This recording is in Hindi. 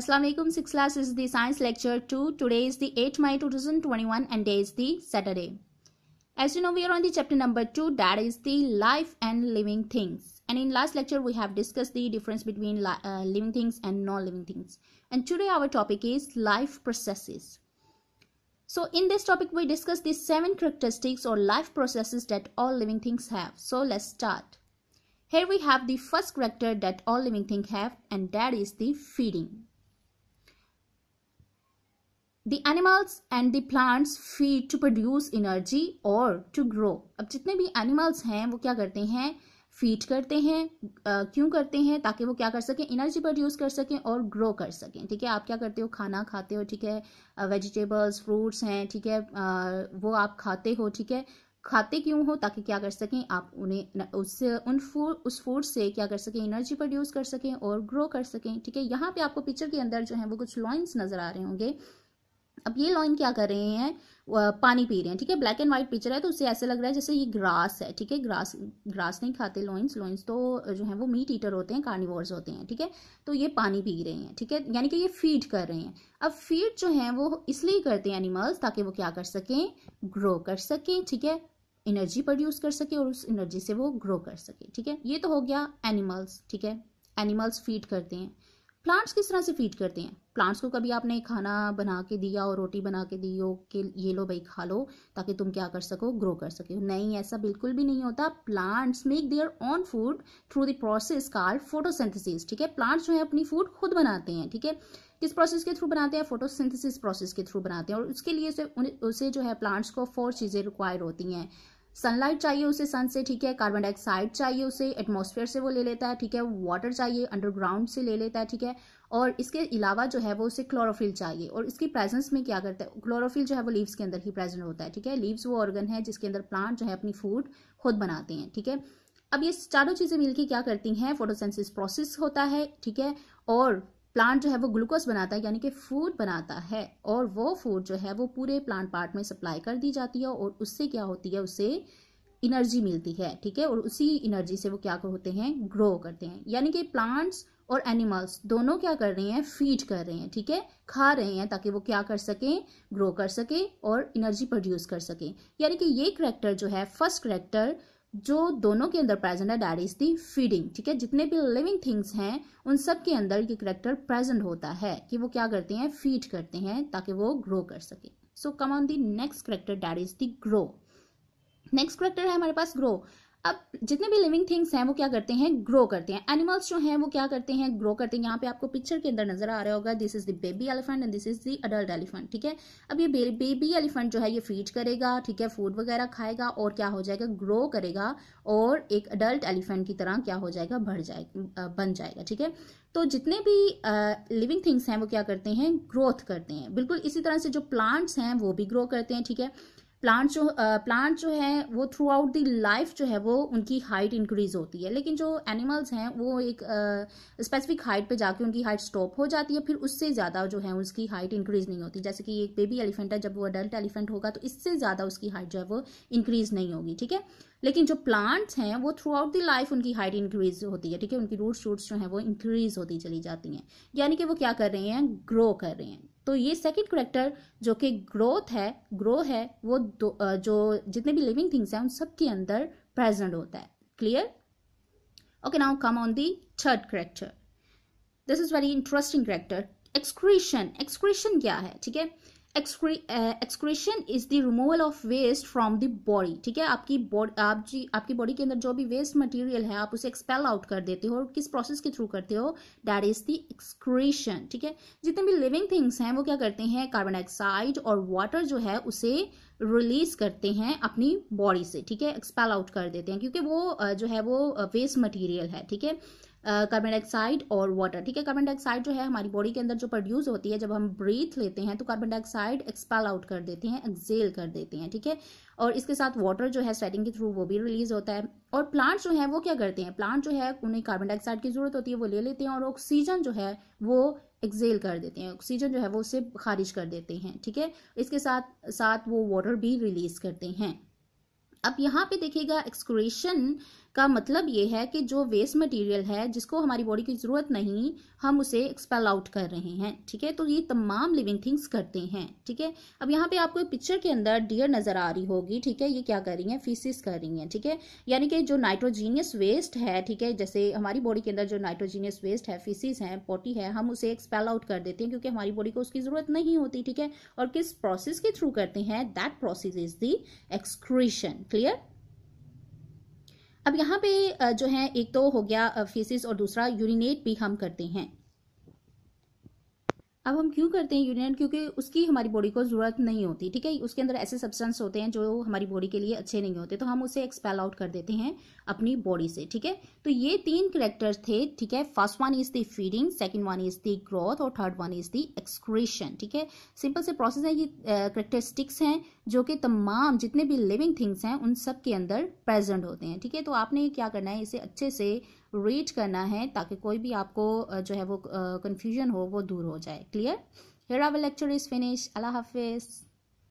Assalamu alaikum 6 class is the science lecture 2. Today is the 8 May 2021 and day is the Saturday. As you know we are on the chapter number 2 that is the life and living things. And in last lecture we have discussed the difference between uh, living things and non-living things. And today our topic is life processes. So in this topic we discuss the 7 characteristics or life processes that all living things have. So let's start. Here we have the first character that all living things have and that is the feeding. The animals and the plants feed to produce energy और टू ग्रो अब जितने भी एनिमल्स हैं वो क्या करते हैं फीड करते हैं क्यों करते हैं ताकि वो क्या कर सकें एनर्जी प्रोड्यूस कर सकें और ग्रो कर सकें ठीक है आप क्या करते हो खाना खाते हो ठीक है वेजिटेबल्स फ्रूट्स हैं ठीक है वो आप खाते हो ठीक है खाते क्यों हो ताकि क्या कर सकें आप उन्हें उस उन फूड उस फूड से क्या कर सकें एनर्जी प्रोड्यूस कर सकें और ग्रो कर सकें ठीक है यहाँ पे आपको पिक्चर के अंदर जो है वो कुछ लॉइंस नज़र आ रहे होंगे अब ये लॉइन क्या कर रहे हैं पानी पी रहे हैं ठीक है ब्लैक एंड व्हाइट पिक्चर है तो उससे ऐसे लग रहा है जैसे ये ग्रास है ठीक है ग्रास ग्रास नहीं खाते लॉइंस लॉइंस तो जो है वो मीट ईटर होते हैं कार्निवर्स होते हैं ठीक है तो ये पानी पी रहे हैं ठीक है यानी कि ये फीड कर रहे हैं अब फीड जो है वो इसलिए करते हैं एनिमल्स ताकि वो क्या कर सकें ग्रो कर सकें ठीक है एनर्जी प्रोड्यूस कर सके और उस एनर्जी से वो ग्रो कर सके ठीक है ये तो हो गया एनिमल्स ठीक है एनिमल्स फीड करते हैं प्लांट्स किस तरह से फीड करते हैं प्लांट्स को कभी आपने खाना बना के दिया और रोटी बना के दी हो कि ये लो भाई खा लो ताकि तुम क्या कर सको ग्रो कर सके नहीं ऐसा बिल्कुल भी नहीं होता plants make their own food through the process car photosynthesis ठीक है प्लांट्स जो है अपनी फूड खुद बनाते हैं ठीक है किस प्रोसेस के थ्रू बनाते हैं फोटोसिंथेसिस प्रोसेस के थ्रू बनाते हैं और उसके लिए उसे उसे जो है प्लांट्स को फोर चीज़ें रिक्वायर होती हैं सनलाइट चाहिए उसे सन से ठीक है कार्बन डाइऑक्साइड चाहिए उसे एटमोसफेयर से वो ले लेता है ठीक है वाटर चाहिए अंडरग्राउंड से ले लेता है ठीक है और इसके अलावा जो है वो उसे क्लोरोफिल चाहिए और इसकी प्रेजेंस में क्या करता है क्लोरोफिल जो है वो लीव्स के अंदर ही प्रेजेंट होता है ठीक है लीव्स वो ऑर्गन है जिसके अंदर प्लांट जो है अपनी फूड खुद बनाते हैं ठीक है अब ये चारों चीज़ें मिलकर क्या करती हैं फोटोसेंसिस प्रोसेस होता है ठीक है और प्लांट जो है वो ग्लूकोज बनाता है यानी कि फूड बनाता है और वो फूड जो है वो पूरे प्लांट पार्ट में सप्लाई कर दी जाती है और उससे क्या होती है उसे इनर्जी मिलती है ठीक है और उसी इनर्जी से वो क्या होते हैं ग्रो करते हैं यानी कि प्लांट्स और एनिमल्स दोनों क्या कर रहे हैं फीड कर रहे हैं ठीक है खा रहे हैं ताकि वो क्या कर सकें ग्रो कर सकें और इनर्जी प्रोड्यूस कर सकें यानी कि ये करैक्टर जो है फर्स्ट करैक्टर जो दोनों के अंदर प्रेजेंट है डैट इज दी फीडिंग ठीक है जितने भी लिविंग थिंग्स हैं उन सब के अंदर ये करेक्टर प्रेजेंट होता है कि वो क्या करते हैं फीड करते हैं ताकि वो ग्रो कर सके so come on the next character that is the grow next character है हमारे पास ग्रो अब जितने भी लिविंग थिंग्स हैं वो क्या करते हैं ग्रो करते हैं एनिमल्स जो हैं वो क्या करते हैं ग्रो करते हैं यहाँ पे आपको पिक्चर के अंदर नजर आ रहा होगा this is the baby elephant and this is the adult elephant ठीक है अब ये बेबी एलिफेंट जो है ये फीड करेगा ठीक है फूड वगैरह खाएगा और क्या हो जाएगा ग्रो करेगा और एक अडल्ट एलिफेंट की तरह क्या हो जाएगा बढ़ जाएगा बन जाएगा ठीक है तो जितने भी लिविंग थिंग्स हैं वो क्या करते हैं ग्रोथ करते हैं बिल्कुल इसी तरह से जो प्लांट्स हैं वो भी ग्रो करते हैं ठीक है प्लांट जो प्लांट जो है वो थ्रू आउट दी लाइफ जो है वो उनकी हाइट इंक्रीज होती है लेकिन जो एनिमल्स हैं वो एक स्पेसिफिक हाइट पे जाके उनकी हाइट स्टॉप हो जाती है फिर उससे ज़्यादा जो है उसकी हाइट इंक्रीज नहीं होती जैसे कि एक बेबी एलिफेंट है जब वो अडल्ट एलिफेंट होगा तो इससे ज़्यादा उसकी हाइट जो है वो इंक्रीज नहीं होगी ठीक है लेकिन जो प्लांट्स हैं वो थ्रू आउट दी लाइफ उनकी हाइट इंक्रीज होती है ठीक है उनकी रूट्स रूट्स जो हैं वो इंक्रीज होती चली जाती हैं यानी कि वो क्या कर रहे हैं ग्रो कर रहे हैं तो ये सेकंड करेक्टर जो कि ग्रोथ है ग्रो है वो जो जितने भी लिविंग थिंग्स हैं उन सब के अंदर प्रेजेंट होता है clear okay now come on the third character this is very interesting character excretion excretion क्या है ठीक है excretion is the removal of waste from the body ठीक है आपकी बॉडी आप जी आपकी बॉडी के अंदर जो भी वेस्ट मटेरियल है आप उसे एक्सपेल आउट कर देते हो और किस प्रोसेस के थ्रू करते हो दैट इज द एक्सक्रेशन ठीक है जितने भी लिविंग थिंग्स हैं वो क्या करते हैं कार्बन डाइऑक्साइड और वाटर जो है उसे रिलीज करते हैं अपनी बॉडी से ठीक है एक्सपेल आउट कर देते हैं क्योंकि वो जो है वो वेस्ट मटीरियल है ठीक है कार्बन डाइऑक्साइड और वाटर ठीक है कार्बन डाइऑक्साइड जो है हमारी बॉडी के अंदर जो प्रोड्यूस होती है जब हम ब्रीथ लेते हैं तो कार्बन डाइऑक्साइड एक्सपेल आउट कर देते हैं एक्जेल कर देते हैं ठीक है और इसके साथ वाटर जो है स्वेटिंग के थ्रू वो भी रिलीज होता है और प्लांट जो है वो क्या करते हैं प्लांट जो है उन्हें कार्बन डाइऑक्साइड की जरूरत होती है वो ले लेते हैं और ऑक्सीजन जो है वो एक्जेल कर देते हैं ऑक्सीजन जो है वो उसे खारिज कर देते हैं ठीक है इसके साथ साथ वो वाटर भी रिलीज करते हैं अब यहाँ पे देखिएगा एक्सक्रेशन का मतलब ये है कि जो वेस्ट मटेरियल है जिसको हमारी बॉडी की ज़रूरत नहीं हम उसे एक्सपेल आउट कर रहे हैं ठीक है तो ये तमाम लिविंग थिंग्स करते हैं ठीक है अब यहाँ पे आपको पिक्चर के अंदर डियर नज़र आ रही होगी ठीक है ये क्या कर रही है फीसिस कर रही हैं ठीक है यानी कि जो नाइट्रोजीनियस वेस्ट है ठीक है जैसे हमारी बॉडी के अंदर जो नाइट्रोजीनियस वेस्ट है फीसिस है पोटी है हम उसे एक्सपेल आउट कर देते हैं क्योंकि हमारी बॉडी को उसकी ज़रूरत नहीं होती ठीक है और किस प्रोसेस के थ्रू करते हैं that process is the excretion clear अब यहाँ पे जो है एक तो हो गया फेसिस और दूसरा यूरिनेट भी हम करते हैं अब हम क्यों करते हैं यूरिन क्योंकि उसकी हमारी बॉडी को ज़रूरत नहीं होती ठीक है उसके अंदर ऐसे सब्सटेंस होते हैं जो हमारी बॉडी के लिए अच्छे नहीं होते तो हम उसे एक्सपेल आउट कर देते हैं अपनी बॉडी से ठीक है तो ये तीन करेक्टर्स थे ठीक है first one is the feeding second one is the growth और third one is the excretion ठीक है सिंपल से प्रोसेस है ये करेक्टरिस्टिक्स हैं जो कि तमाम जितने भी लिविंग थिंग्स हैं उन सब के अंदर प्रेजेंट होते हैं ठीक है तो आपने क्या करना है इसे अच्छे से रीड करना है ताकि कोई भी आपको जो है वो कन्फ्यूजन हो वो दूर हो जाए clear here our lecture is finished allah hafiz